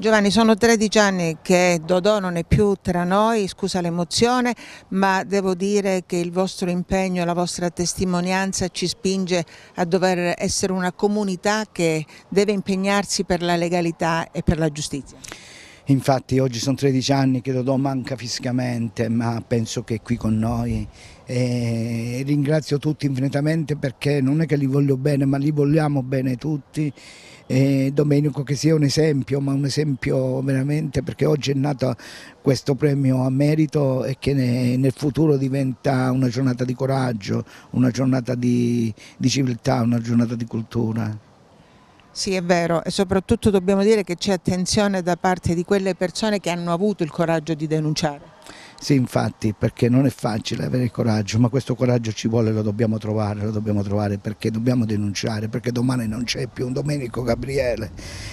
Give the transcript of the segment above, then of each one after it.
Giovanni, sono 13 anni che Dodò non è più tra noi, scusa l'emozione, ma devo dire che il vostro impegno, la vostra testimonianza ci spinge a dover essere una comunità che deve impegnarsi per la legalità e per la giustizia. Infatti oggi sono 13 anni che Dodò manca fisicamente, ma penso che è qui con noi. E ringrazio tutti infinitamente perché non è che li voglio bene, ma li vogliamo bene tutti. E Domenico che sia un esempio, ma un esempio veramente perché oggi è nato questo premio a merito e che nel futuro diventa una giornata di coraggio, una giornata di, di civiltà, una giornata di cultura. Sì, è vero e soprattutto dobbiamo dire che c'è attenzione da parte di quelle persone che hanno avuto il coraggio di denunciare. Sì, infatti, perché non è facile avere il coraggio, ma questo coraggio ci vuole, lo dobbiamo trovare, lo dobbiamo trovare perché dobbiamo denunciare, perché domani non c'è più un Domenico Gabriele,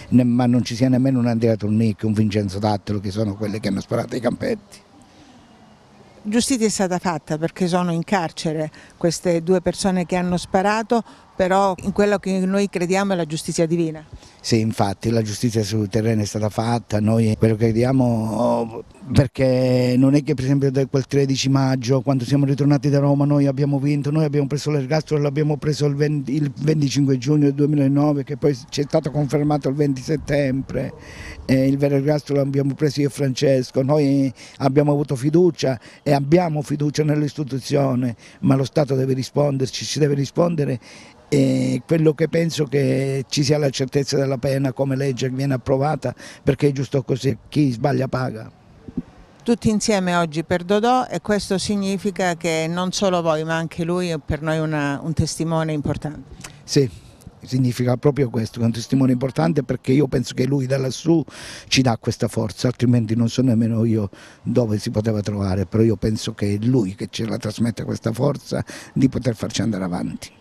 né, ma non ci sia nemmeno un Andrea Tornicchi, un Vincenzo Dattolo, che sono quelli che hanno sparato i campetti giustizia è stata fatta perché sono in carcere queste due persone che hanno sparato, però in quello che noi crediamo è la giustizia divina. Sì, infatti la giustizia sul terreno è stata fatta, noi quello che crediamo perché non è che per esempio da quel 13 maggio quando siamo ritornati da Roma noi abbiamo vinto, noi abbiamo preso l'ergastolo, l'abbiamo preso il, 20, il 25 giugno del 2009 che poi ci è stato confermato il 20 settembre, eh, il vero ergastolo l'abbiamo preso io e Francesco, noi abbiamo avuto fiducia e abbiamo fiducia nell'istituzione, ma lo Stato deve risponderci, ci deve rispondere e quello che penso che ci sia la certezza della pena come legge viene approvata perché è giusto così, chi sbaglia paga. Tutti insieme oggi per Dodò e questo significa che non solo voi ma anche lui è per noi una, un testimone importante. Sì, significa proprio questo, è un testimone importante perché io penso che lui da lassù ci dà questa forza, altrimenti non so nemmeno io dove si poteva trovare, però io penso che è lui che ce la trasmette questa forza di poter farci andare avanti.